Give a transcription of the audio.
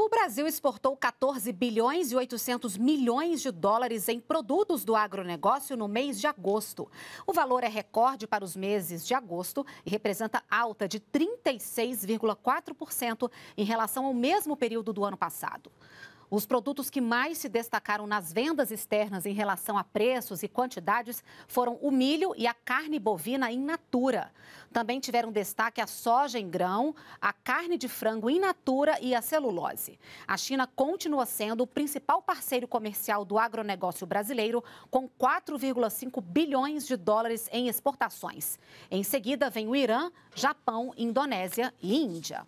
O Brasil exportou 14 bilhões e 800 milhões de dólares em produtos do agronegócio no mês de agosto. O valor é recorde para os meses de agosto e representa alta de 36,4% em relação ao mesmo período do ano passado. Os produtos que mais se destacaram nas vendas externas em relação a preços e quantidades foram o milho e a carne bovina in natura. Também tiveram destaque a soja em grão, a carne de frango in natura e a celulose. A China continua sendo o principal parceiro comercial do agronegócio brasileiro, com 4,5 bilhões de dólares em exportações. Em seguida, vem o Irã, Japão, Indonésia e Índia.